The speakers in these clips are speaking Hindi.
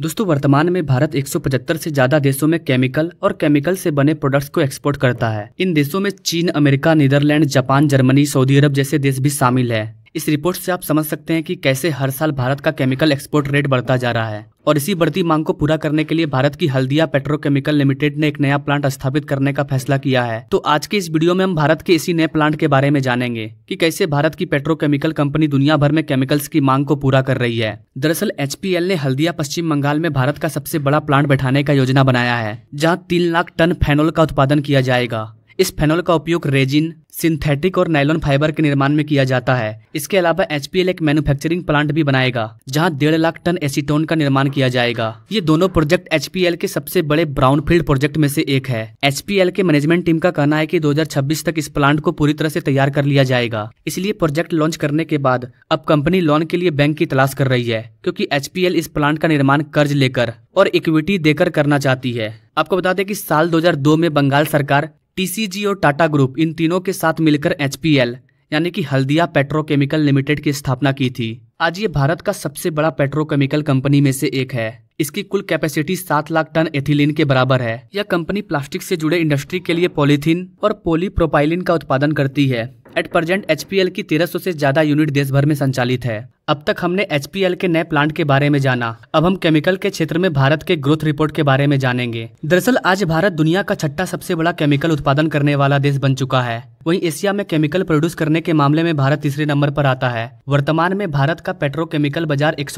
दोस्तों वर्तमान में भारत 175 से ज्यादा देशों में केमिकल और केमिकल से बने प्रोडक्ट्स को एक्सपोर्ट करता है इन देशों में चीन अमेरिका नीदरलैंड जापान जर्मनी सऊदी अरब जैसे देश भी शामिल है इस रिपोर्ट से आप समझ सकते हैं कि कैसे हर साल भारत का केमिकल एक्सपोर्ट रेट बढ़ता जा रहा है और इसी बढ़ती मांग को पूरा करने के लिए भारत की हल्दिया पेट्रोकेमिकल लिमिटेड ने एक नया प्लांट स्थापित करने का फैसला किया है तो आज के इस वीडियो में हम भारत के इसी नए प्लांट के बारे में जानेंगे कि कैसे भारत की पेट्रोकेमिकल कंपनी दुनिया भर में केमिकल्स की मांग को पूरा कर रही है दरअसल एच ने हल्दिया पश्चिम बंगाल में भारत का सबसे बड़ा प्लांट बैठाने का योजना बनाया है जहाँ तीन लाख टन फेनोल का उत्पादन किया जाएगा इस फेनोल का उपयोग रेजिन सिंथेटिक और नाइलॉन फाइबर के निर्माण में किया जाता है इसके अलावा एच एक मैन्युफैक्चरिंग प्लांट भी बनाएगा जहां डेढ़ लाख टन एसीटोन का निर्माण किया जाएगा ये दोनों प्रोजेक्ट एच के सबसे बड़े ब्राउनफील्ड प्रोजेक्ट में से एक है एच के मैनेजमेंट टीम का कहना है की दो तक इस प्लांट को पूरी तरह से तैयार कर लिया जाएगा इसलिए प्रोजेक्ट लॉन्च करने के बाद अब कंपनी लोन के लिए बैंक की तलाश कर रही है क्योंकि एच इस प्लांट का निर्माण कर्ज लेकर और इक्विटी देकर करना चाहती है आपको बता दें कि साल 2002 में बंगाल सरकार टीसीजी और टाटा ग्रुप इन तीनों के साथ मिलकर एचपीएल यानी कि हल्दिया पेट्रोकेमिकल लिमिटेड की स्थापना की थी आज ये भारत का सबसे बड़ा पेट्रोकेमिकल कंपनी में से एक है इसकी कुल कैपेसिटी सात लाख टन एथिलीन के बराबर है यह कंपनी प्लास्टिक से जुड़े इंडस्ट्री के लिए पॉलीथीन और पोलीप्रोपाइलिन का उत्पादन करती है एट प्रेजेंट एच की 1300 से ज्यादा यूनिट देश भर में संचालित है अब तक हमने एच के नए प्लांट के बारे में जाना अब हम केमिकल के क्षेत्र में भारत के ग्रोथ रिपोर्ट के बारे में जानेंगे दरअसल आज भारत दुनिया का छठा सबसे बड़ा केमिकल उत्पादन करने वाला देश बन चुका है वहीं एशिया में केमिकल प्रोड्यूस करने के मामले में भारत तीसरे नंबर पर आता है वर्तमान में भारत का पेट्रोकेमिकल बाजार एक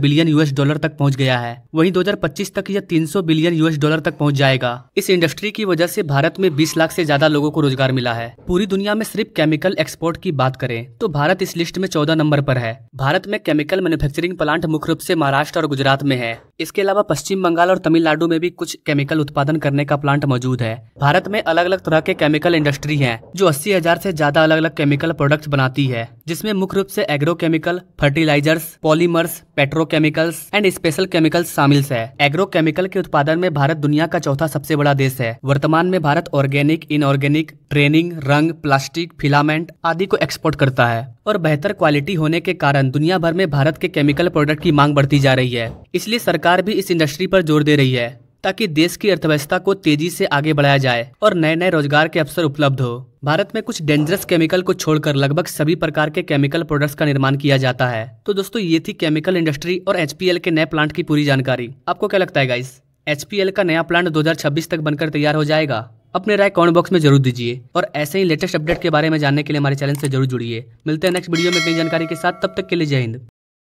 बिलियन यूएस डॉलर तक पहुंच गया है वहीं 2025 तक यह 300 बिलियन यूएस डॉलर तक पहुंच जाएगा इस इंडस्ट्री की वजह से भारत में 20 लाख से ज्यादा लोगों को रोजगार मिला है पूरी दुनिया में सिर्फ केमिकल एक्सपोर्ट की बात करें तो भारत इस लिस्ट में चौदह नंबर पर है भारत में केमिकल मैन्युफैक्चरिंग प्लांट मुख्य रूप से महाराष्ट्र और गुजरात में है इसके अलावा पश्चिम बंगाल और तमिलनाडु में भी कुछ केमिकल उत्पादन करने का प्लांट मौजूद है भारत में अलग अलग तरह के केमिकल इंडस्ट्री है जो अस्सी हजार ऐसी ज्यादा अलग अलग केमिकल प्रोडक्ट बनाती है जिसमें मुख्य रूप से agrochemical fertilisers polymers petrochemicals and special chemicals शामिल है एग्रोकेमिकल के उत्पादन में भारत दुनिया का चौथा सबसे बड़ा देश है वर्तमान में भारत ऑर्गेनिक इनऑर्गेनिक ट्रेनिंग रंग प्लास्टिक फिलामेंट आदि को एक्सपोर्ट करता है और बेहतर क्वालिटी होने के कारण दुनिया भर में भारत के केमिकल प्रोडक्ट की मांग बढ़ती जा रही है इसलिए सरकार भी इस इंडस्ट्री पर जोर दे रही है ताकि देश की अर्थव्यवस्था को तेजी से आगे बढ़ाया जाए और नए नए रोजगार के अवसर उपलब्ध हो भारत में कुछ डेंजरस केमिकल को छोड़कर लगभग सभी प्रकार के केमिकल प्रोडक्ट्स का निर्माण किया जाता है तो दोस्तों ये थी केमिकल इंडस्ट्री और एच के नए प्लांट की पूरी जानकारी आपको क्या लगता है गाइस एच का नया प्लांट दो तक बनकर तैयार हो जाएगा अपने राय कमेंट बॉक्स में जरूर दीजिए और ऐसे ही लेटेस्ट अपडेट के बारे में जानने के लिए हमारे चैनल से जरूर जुड़िए मिलते हैं नेक्स्ट वीडियो में नई जानकारी के साथ तब तक के लिए जय हिंद